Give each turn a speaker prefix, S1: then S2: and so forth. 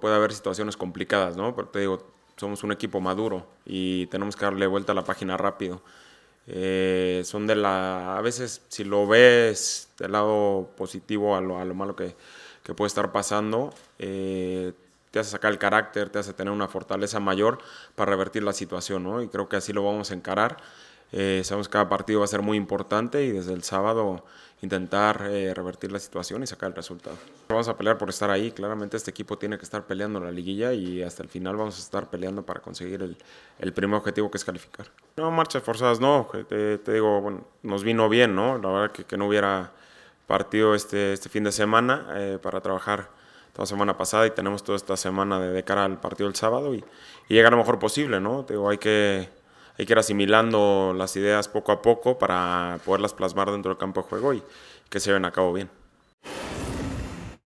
S1: puede haber situaciones complicadas, ¿no? Pero te digo, somos un equipo maduro y tenemos que darle vuelta a la página rápido. Eh, son de la, a veces si lo ves del lado positivo a lo, malo que, puede estar pasando, eh, te hace sacar el carácter, te hace tener una fortaleza mayor para revertir la situación, ¿no? Y creo que así lo vamos a encarar. Eh, sabemos que cada partido va a ser muy importante y desde el sábado intentar eh, revertir la situación y sacar el resultado. Vamos a pelear por estar ahí, claramente este equipo tiene que estar peleando la liguilla y hasta el final vamos a estar peleando para conseguir el, primer objetivo que es calificar. No, marchas forzadas no, te, digo, nos vino bien, ¿no? La verdad que, no hubiera partido este, este fin de semana eh, para trabajar toda semana pasada y tenemos toda esta semana de, cara al partido del sábado y, llega llegar lo mejor posible, ¿no? Te digo, hay que hay que ir asimilando las ideas poco a poco para poderlas plasmar dentro del campo de juego y que se lleven a cabo bien.